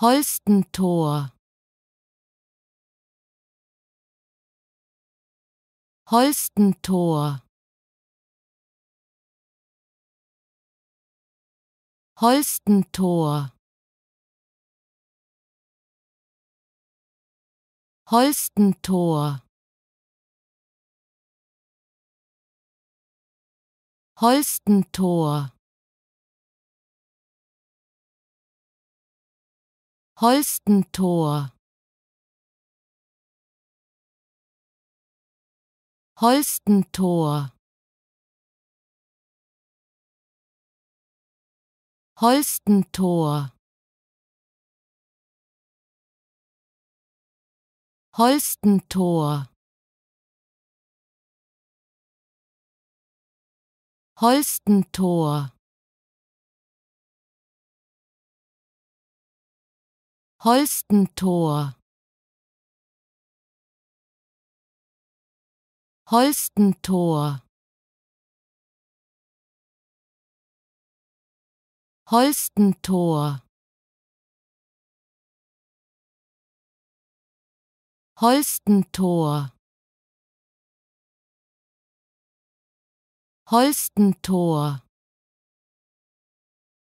Holstentor Holstentor Holstentor Holstentor Holstentor Holstentor Holstentor Holstentor Holstentor Holstentor Holstentor Holstentor Holstentor Holstentor Holstentor